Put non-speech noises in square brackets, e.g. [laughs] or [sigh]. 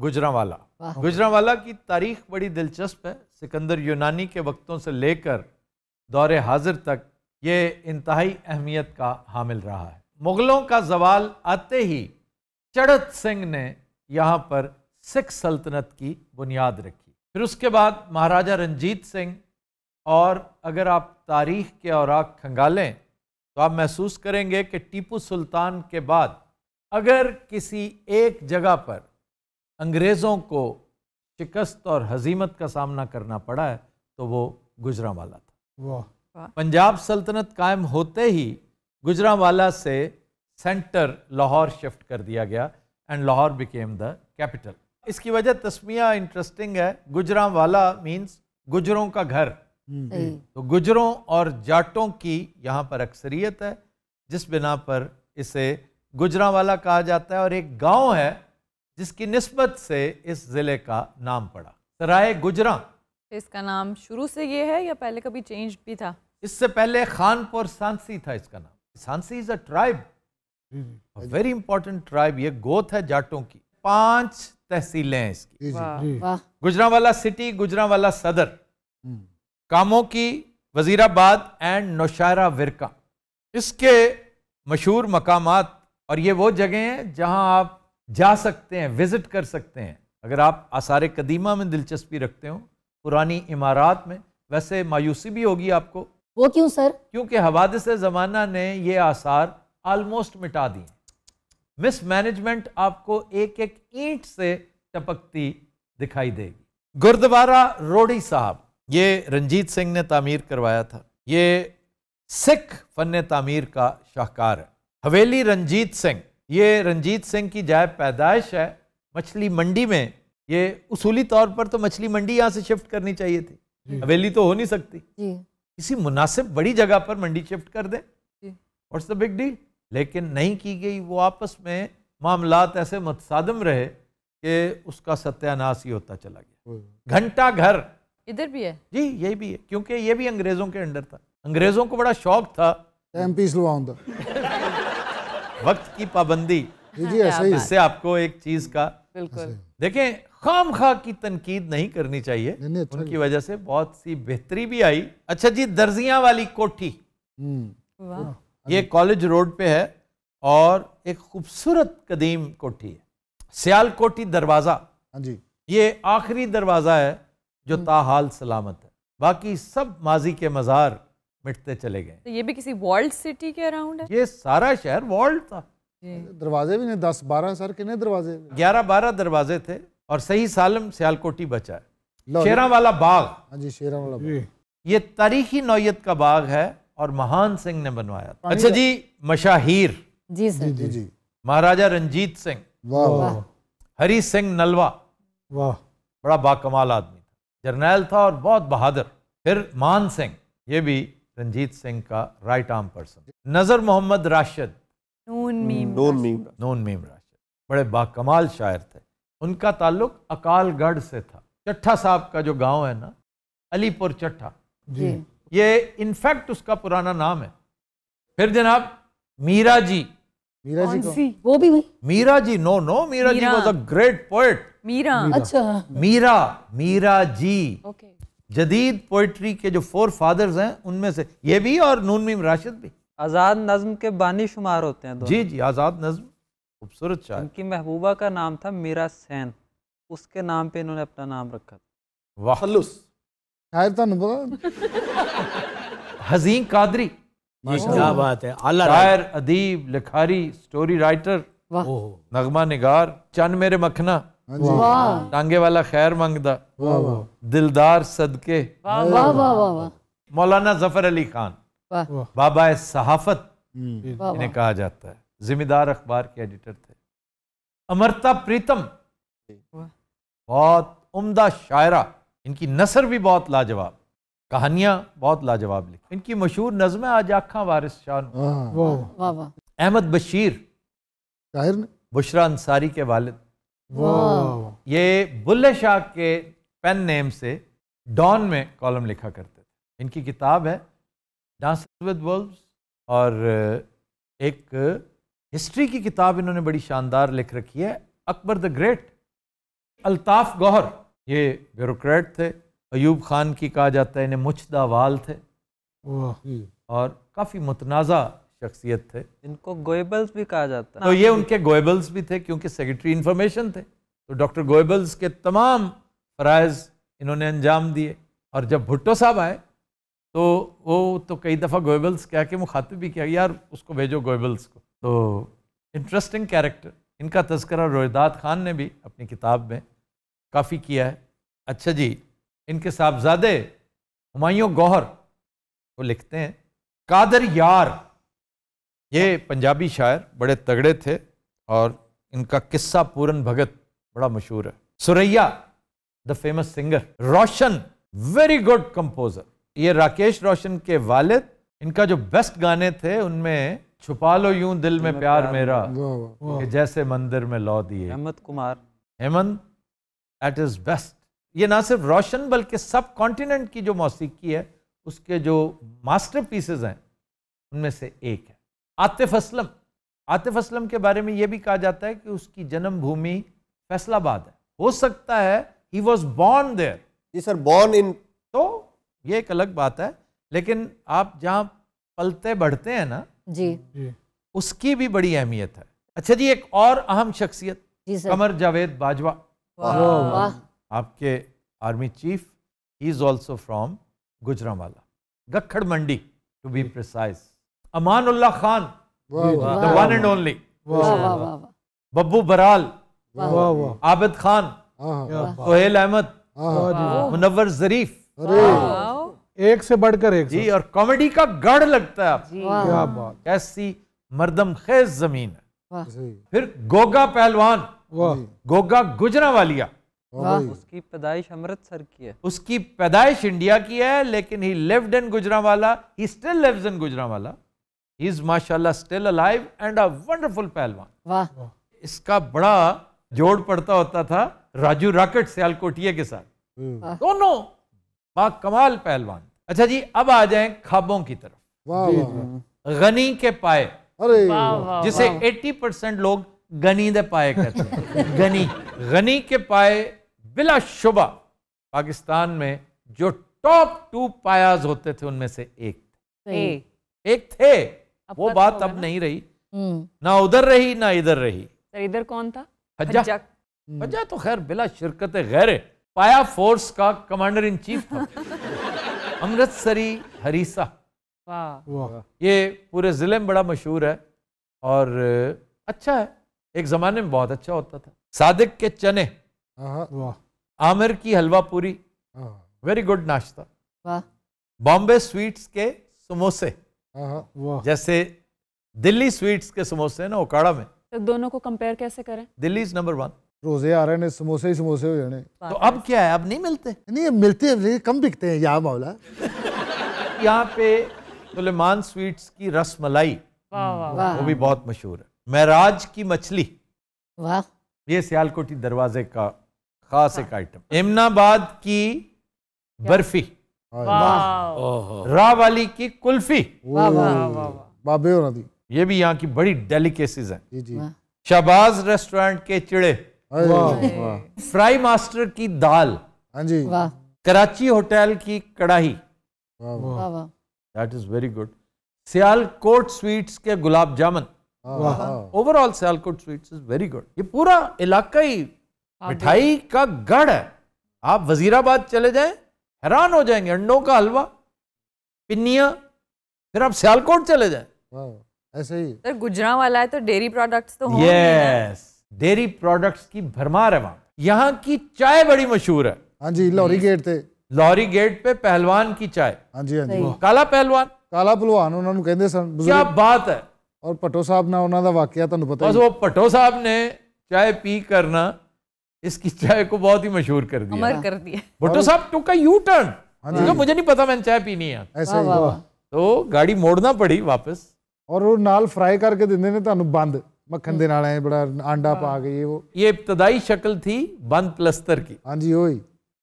गुजरावाला गुजरावाला की तारीख बड़ी दिलचस्प है सिकंदर यूनानी के वक्तों से लेकर दौर हाजिर तक ये इंतहाई अहमियत का हामिल रहा है मुग़लों का जवाल आते ही चढ़त सिंह ने यहाँ पर सिख सल्तनत की बुनियाद रखी फिर उसके बाद महाराजा रंजीत सिंह और अगर आप तारीख के और आग खंगालें तो आप महसूस करेंगे कि टीपू सुल्तान के बाद अगर किसी एक जगह पर अंग्रेज़ों को शिकस्त और हजीमत का सामना करना पड़ा है तो वो गुजरावाला था वाह पंजाब सल्तनत कायम होते ही गुजरावाला से सेंटर लाहौर शिफ्ट कर दिया गया and Lahore became the capital इसकी वजह तस्मिया इंटरेस्टिंग है गुजरावाला मीन्स गुजरों का घर हम्म। तो गुजरों और जाटों की यहाँ पर अक्सरियत है जिस बिना पर इसे गुजरावाला कहा जाता है और एक गांव है जिसकी नस्बत से इस ज़िले का नाम पड़ा सराय गुजरा इसका नाम शुरू से ये है या पहले कभी चेंज भी था इससे पहले खानपुर सांसी था इसका नाम Sansi is a tribe very important tribe ये गोत है जाटों की पांच तहसीलें हैं इसकी गुजरावाला सिटी गुजरावाला सदर हम्म। कामों की वजीराबाद एंड नौशारा विरका इसके मशहूर मकामात और ये वो जगह हैं जहां आप जा सकते हैं विज़िट कर सकते हैं अगर आप आसार कदीमा में दिलचस्पी रखते हो पुरानी इमारत में वैसे मायूसी भी होगी आपको वो क्यों सर क्योंकि हवादस ज़माना ने ये आसार आलमोस्ट मिटा दिए मिसमैनेजमेंट आपको एक एक ईंट से टपकती दिखाई देगी गुरुद्वारा रोड़ी साहब ये रंजीत सिंह ने तामीर करवाया था ये सिख फन तामीर का शाहकार है हवेली रंजीत सिंह ये रंजीत सिंह की जाय पैदाइश है मछली मंडी में ये उसूली तौर पर तो मछली मंडी यहाँ से शिफ्ट करनी चाहिए थी हवेली तो हो नहीं सकती किसी मुनासिब बड़ी जगह पर मंडी शिफ्ट कर दें व्हाट्स द बिग डील लेकिन नहीं की गई वो आपस में मामला ऐसे मतसादम रहे कि उसका सत्यानाश ही होता चला गया हम्म। घंटा घर इधर भी है जी यही भी है क्योंकि ये भी अंग्रेजों के अंडर था अंग्रेजों को बड़ा शौक था एम वक्त की पाबंदी इससे आपको एक चीज का देखें खाम खा की तनकीद नहीं करनी चाहिए नहीं, अच्छा उनकी वजह से बहुत सी बेहतरी भी आई अच्छा जी दर्जिया वाली कोठी हम्म। हाँ, ये कॉलेज रोड पे है और एक खूबसूरत कदीम कोठी है सियाल कोठी दरवाज़ा हाँ जी ये आखिरी दरवाज़ा है जो हम्म। ताहाल सलामत है बाकी सब माजी के मज़ार मिटते चले गए तो ये भी किसी वर्ल्ड सिटी के अराउंड है ये सारा शहर वर्ल्ड था दरवाजे भी नहीं दस बारह सर कितने दरवाजे ग्यारह बारह दरवाजे थे और सही सालम सियालकोटी बचा है शेरा वाला हाँ बाग जी शेरा वाला ये तारीखी नौयत का बाग है और महान सिंह ने बनवाया था अच्छा जी मशाहिर जी सर जी जी महाराजा रंजीत सिंह वाह हरी सिंह नलवा वाह बड़ा बाकमाल आदमी था जर्नैल था और बहुत बहादुर फिर मान सिंह ये भी रंजीत सिंह का राइट आर्म पर्सन नजर मोहम्मद राशिद नून मीम नून मीम नून मीम राशिद बड़े बाकमाल शायर थे उनका ताल्लुक अकालगढ़ से था चट्ठा साहब का जो गांव है ना अलीपुर चट्ठा जी ये इनफैक्ट उसका पुराना नाम है फिर जनाब मीरा जी मीरा जी वो भी वही Meera ji no no Meera, Meera. Ji was a great poet Meera अच्छा मीरा मीरा जी ओके okay. जदीद पोइट्री के जो फोर फादर्स हैं उनमें से ये भी और नून मीम राशिद भी आज़ाद नज्म के बानी शुमार होते हैं जी जी आज़ाद नज्म खूबसूरत शायर उनकी महबूबा का नाम था मीरा सैन उसके नाम पे इन्होंने अपना नाम रखा वाहलुस शायर था तो हजीन कादरी क्या बात है आला शायर अदीब लिखारी स्टोरी राइटर नगमा निगार चंद मेरे मखना हाँ टांगे वाला खैर मंगदा दिलदार सदके मौलाना जफर अली खान बाबा सहाफत हम्म। इन्हें कहा जाता है जिम्मेदार अखबार के एडिटर थे अमरता प्रीतम बहुत उम्दा शायरा इनकी नसर भी बहुत लाजवाब कहानियां बहुत लाजवाब लिखी इनकी मशहूर नज़में आज आखा वारिस शान हाँ। अहमद बशीर बुशरा अंसारी के वालिद ये बुल्ले शाह के पेन नेम से डॉन में कॉलम लिखा करते थे इनकी किताब है डांस विद वर्ल्ड और एक हिस्ट्री की किताब इन्होंने बड़ी शानदार लिख रखी है अकबर द ग्रेट अल्ताफ गौहर ये ब्यूरोक्रेट थे अयूब खान की कहा जाता है इन्हें मुछदा वाल थे और काफ़ी मुतनाज़ा शख्सियत थे इनको गोएबल्स भी कहा जाता है तो ये उनके गोएबल्स भी थे क्योंकि सेक्रेटरी इन्फॉर्मेशन थे तो डॉक्टर गोएबल्स के तमाम फ़राइज़ इन्होंने अंजाम दिए और जब भुट्टो साहब आए तो वो तो कई दफ़ा गोएबल्स क्या के मुखातिब भी किया यार उसको भेजो गोएबल्स को तो इंटरेस्टिंग कैरेक्टर इनका तस्करा रोहिदात खान ने भी अपनी किताब में काफ़ी किया है अच्छा जी इनके साहबजादे हमायों गौहर वो लिखते हैं कादर यार ये पंजाबी शायर बड़े तगड़े थे और इनका किस्सा पूरन भगत बड़ा मशहूर है Suraiya the famous singer Roshan very good composer ये राकेश रोशन के वालिद इनका जो बेस्ट गाने थे उनमें छुपा लो यूं दिल में प्यार, प्यार मेरा वो, वो, वो, जैसे मंदिर में लौ दिए Hemant Kumar Hemant at is best ये ना सिर्फ रोशन बल्कि सब कॉन्टिनेंट की जो मौसीकी है उसके जो मास्टर पीसेज हैं उनमें से एक है आतिफ असलम आतिफ असलम के बारे में यह भी कहा जाता है कि उसकी जन्मभूमि फैसलाबाद है हो सकता है ही वॉज बॉर्न देयर जी सर बॉर्न इन तो ये एक अलग बात है लेकिन आप जहाँ पलते बढ़ते हैं ना जी, उसकी भी बड़ी अहमियत है अच्छा जी एक और अहम शख्सियत कमर जावेद बाजवा आपके army chief he is also from Gujranwala Gakhar Mandi to be precise Ullah Khan the one and only Babbu Baral Abid Khan Sohail हाँ, हाँ, हाँ। अहमद मुनवर जरीफ एक से बढ़कर एक जी और कॉमेडी का गढ़ लगता है बात ऐसी मर्दम खेज जमीन है फिर गोगा पहलवान गोगा गुजरा वालिया उसकी पैदाइश अमृतसर की है उसकी पैदाइश इंडिया की है लेकिन ही lived in Gujranwala he still lives in Gujranwala he is माशाल्लाह still alive and a wonderful पहलवान वाह इसका बड़ा जोड़ पड़ता होता था राजू राकेट सियालकोटिया के साथ हम्म। दोनों कमाल पहलवान अच्छा जी अब आ जाए खाबों की तरफ गनी के पाए जिसे 80 परसेंट लोग गनी दे पाए कहते हैं [laughs] गनी गनी के पाए बिला शुबा पाकिस्तान में जो टॉप टू पायाज होते थे उनमें से एक थे एक थे वो बात अब नहीं रही हम्म। ना उधर रही ना इधर रही इधर कौन था हज्जा हज्जा हम्म। तो खैर बिला शिरकत गैर पाया फोर्स का कमांडर इन चीफ था [laughs] अमृतसरी हरीसा ये पूरे ज़िले में बड़ा मशहूर है और अच्छा है एक ज़माने में बहुत अच्छा होता था सादिक के चने हाँ, हाँ। आमिर की हलवा पूरी वेरी हाँ। गुड नाश्ता बॉम्बे स्वीट्स के समोसे हाँ, हाँ, जैसे दिल्ली स्वीट्स के समोसे ना ओकाड़ा में तो दोनों को कंपेयर कैसे करें दिल्ली इज नंबर वन रोजे आ रहे हैं समोसे ही समोसे हो जाने तो अब क्या है अब नहीं मिलते नहीं मिलते हैं लेकिन कम बिकते हैं यहाँ मामला [laughs] यहाँ पे सुलेमान स्वीट्स की रस मलाई वो भी बहुत मशहूर है महराज की मछली वाह ये सियालकोटी दरवाजे का खास हाँ। एक आइटम इमनाबाद की बर्फी वाली की कुल्फी बाबे नदी ये भी यहाँ की बड़ी डेलीकेसीज है शहबाज रेस्टोरेंट के चिड़े फ्राई मास्टर की दाल हाँ जी कराची होटल की कढ़ाई that is very good Sialkot sweets के गुलाब जामुन ओवरऑल हाँ, हाँ। Sialkot sweets is very good ये पूरा इलाका ही हाँ, मिठाई का गढ़ है आप वजीराबाद चले जाएं हैरान हो जाएंगे अंडों का हलवा पिन्निया फिर आप सियालकोट चले जाए ऐसे ही सर गुजरा वाला है तो डेयरी प्रोडक्ट्स तो यस डेयरी प्रोडक्ट्स की भरमार है वहां यहाँ की चाय बड़ी मशहूर है हाँ जी लॉरी गेट थे लॉरी गेट पे पहलवान की चाय हाँ जी हाँ जी काला पहलवान काला पहलवान उन्होंने कहते सर क्या बात है और पटो साहब ना उन्होंने वाकया तुम पता ਤੁਹਾਨੂੰ वो पटो साहब ने चाय पी करना इसकी चाय को बहुत ही मशहूर कर दिया अमर कर दिया भुट्टो साहब टू का यू टर्न तो मुझे नहीं पता मैंने चाय पीनी है ऐसे ही तो गाड़ी मोड़ना पड़ी वापस और वो नाल फ्राई करके ਦਿੰਦੇ ਨੇ ਤੁਹਾਨੂੰ बंद मक्खन दे ਨਾਲ ਐ ਬੜਾ ਆਂਡਾ ਪਾ ਕੇ ਇਹ ਉਹ ਇਹ ਇਬਤਦਾਈ ਸ਼ਕਲ ਥੀ ਬੰਦ ਪਲਸਤਰ ਕੀ